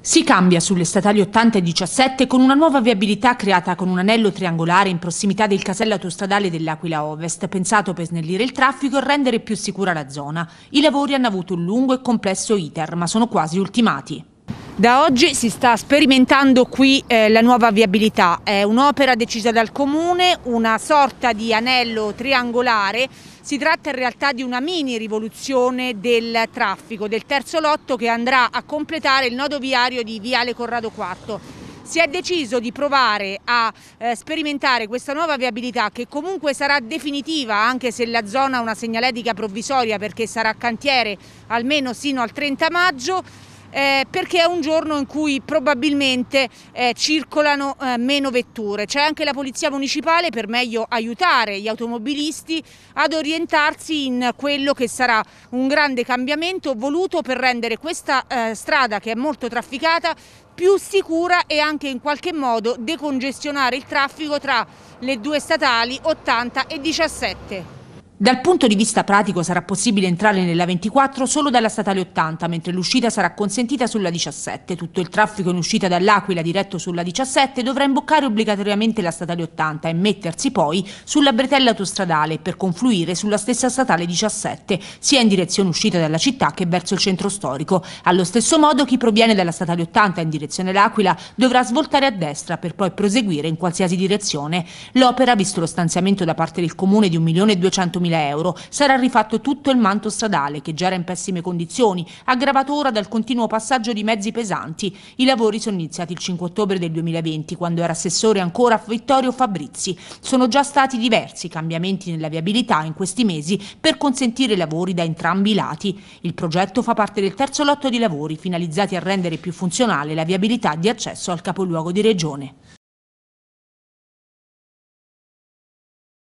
Si cambia sulle statali 80 e 17 con una nuova viabilità creata con un anello triangolare in prossimità del casello autostradale dell'Aquila Ovest, pensato per snellire il traffico e rendere più sicura la zona. I lavori hanno avuto un lungo e complesso iter, ma sono quasi ultimati. Da oggi si sta sperimentando qui eh, la nuova viabilità, è un'opera decisa dal comune, una sorta di anello triangolare, si tratta in realtà di una mini rivoluzione del traffico, del terzo lotto che andrà a completare il nodo viario di Viale Corrado IV. Si è deciso di provare a eh, sperimentare questa nuova viabilità che comunque sarà definitiva anche se la zona ha una segnaletica provvisoria perché sarà cantiere almeno sino al 30 maggio eh, perché è un giorno in cui probabilmente eh, circolano eh, meno vetture. C'è anche la Polizia Municipale per meglio aiutare gli automobilisti ad orientarsi in quello che sarà un grande cambiamento voluto per rendere questa eh, strada che è molto trafficata più sicura e anche in qualche modo decongestionare il traffico tra le due statali 80 e 17. Dal punto di vista pratico sarà possibile entrare nella 24 solo dalla statale 80, mentre l'uscita sarà consentita sulla 17. Tutto il traffico in uscita dall'Aquila diretto sulla 17 dovrà imboccare obbligatoriamente la statale 80 e mettersi poi sulla bretella autostradale per confluire sulla stessa statale 17, sia in direzione uscita dalla città che verso il centro storico. Allo stesso modo chi proviene dalla statale 80 in direzione l'Aquila dovrà svoltare a destra per poi proseguire in qualsiasi direzione. L'opera, visto lo stanziamento da parte del comune di 1.200.000 100.000 euro. Sarà rifatto tutto il manto stradale, che già era in pessime condizioni, aggravato ora dal continuo passaggio di mezzi pesanti. I lavori sono iniziati il 5 ottobre del 2020, quando era assessore ancora Vittorio Fabrizi. Sono già stati diversi cambiamenti nella viabilità in questi mesi per consentire lavori da entrambi i lati. Il progetto fa parte del terzo lotto di lavori finalizzati a rendere più funzionale la viabilità di accesso al capoluogo di regione.